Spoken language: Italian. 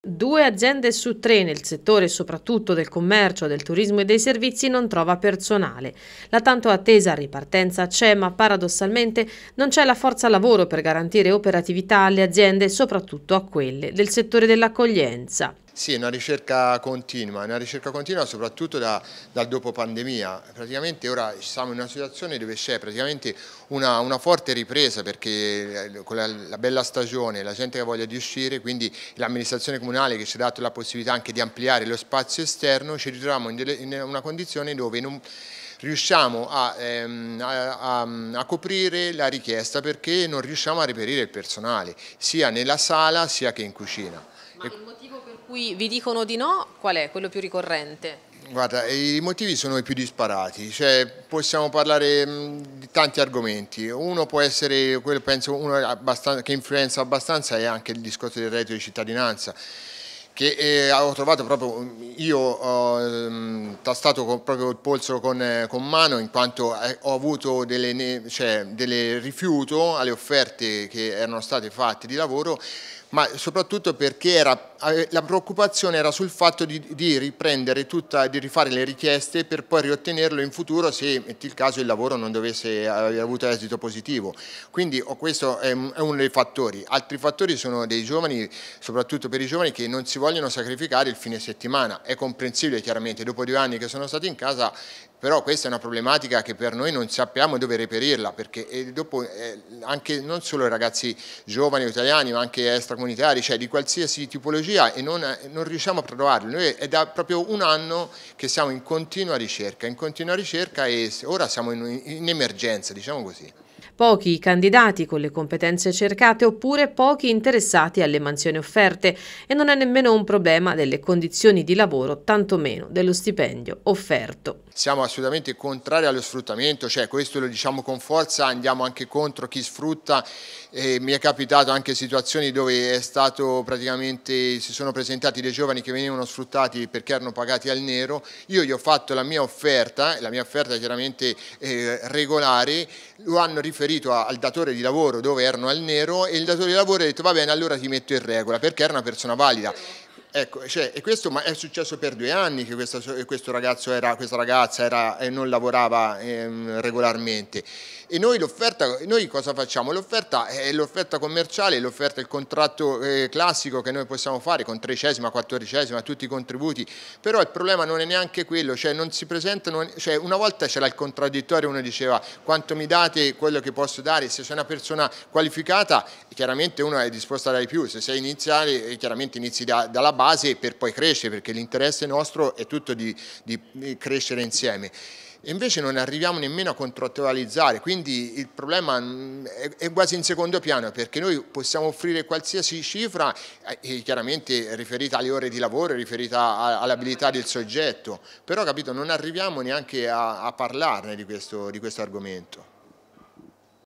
Due aziende su tre nel settore soprattutto del commercio, del turismo e dei servizi non trova personale. La tanto attesa ripartenza c'è, ma paradossalmente non c'è la forza lavoro per garantire operatività alle aziende, soprattutto a quelle del settore dell'accoglienza. Sì, è una ricerca continua, una ricerca continua soprattutto da, dal dopo pandemia. Praticamente ora siamo in una situazione dove c'è praticamente una, una, forte ripresa perché eh, con la, la, bella stagione, la gente che ha voglia di uscire, quindi l'amministrazione comunale che ci ha dato la possibilità anche di ampliare lo spazio esterno, ci ritroviamo in, delle, in una condizione dove non riusciamo a, ehm, a, a, a, coprire la richiesta perché non riusciamo a reperire il personale, sia nella sala sia che in cucina. Ma il motivo per cui vi dicono di no qual è? Quello più ricorrente? Guarda, i motivi sono i più disparati, cioè, possiamo parlare mm, di tanti argomenti, uno può essere, quello penso uno che influenza abbastanza è anche il discorso del reddito di cittadinanza, che eh, ho trovato proprio, mm, io ho mm, tastato con, proprio il polso con, eh, con mano in quanto eh, ho avuto delle, cioè, delle rifiuto alle offerte che erano state fatte di lavoro ma soprattutto perché era, eh, la preoccupazione era sul fatto di, di, riprendere tutta, di rifare le richieste per poi riottenerlo in futuro se, metti il caso, il lavoro non dovesse eh, aver avuto esito positivo. Quindi oh, questo è, è, uno dei fattori. Altri fattori sono dei giovani, soprattutto per i giovani che non si vogliono sacrificare il fine settimana. È comprensibile chiaramente, dopo due anni che sono stati in casa però questa è una problematica che per noi non sappiamo dove reperirla perché eh, dopo eh, anche non solo i ragazzi giovani o italiani ma anche extracomunitari, cioè di qualsiasi tipologia e non, eh, non riusciamo a trovarli. Noi è da proprio un anno che siamo in continua ricerca, in continua ricerca e ora siamo in, in emergenza, diciamo così pochi i candidati con le competenze cercate oppure pochi interessati alle mansioni offerte e non è nemmeno un problema delle condizioni di lavoro, tantomeno dello stipendio offerto. Siamo assolutamente contrari allo sfruttamento, cioè questo lo diciamo con forza, andiamo anche contro chi sfrutta, eh, mi è capitato anche situazioni dove è stato praticamente, si sono presentati dei giovani che venivano sfruttati perché erano pagati al nero, io gli ho fatto la mia offerta, la mia offerta chiaramente eh, regolare, lo hanno riferito riferito al datore di lavoro dove erano al nero e il datore di lavoro ha detto va bene allora ti metto in regola perché era una persona valida. Ecco, cioè, e questo è successo per due anni che questa, questo ragazzo era, questa ragazza era, non lavorava ehm, regolarmente. E noi l'offerta, noi cosa facciamo? L'offerta è l'offerta commerciale, l'offerta, è il contratto eh, classico che noi possiamo fare con tredicesima, quattordicesima, tutti i contributi, però il problema non è neanche quello, cioè non si presentano, cioè una volta c'era il contraddittorio, uno diceva quanto mi date quello che posso dare, se sei una persona qualificata chiaramente uno è disposto a dare più, se sei iniziale eh, chiaramente inizi da, dalla base per poi crescere perché l'interesse nostro è tutto di, di crescere insieme e invece non arriviamo nemmeno a contrattualizzare, quindi il problema mm, è quasi in secondo piano perché noi possiamo offrire qualsiasi cifra eh, chiaramente riferita alle ore di lavoro, riferita all'abilità del soggetto, però capito non arriviamo neanche a, a parlarne di questo, di questo argomento.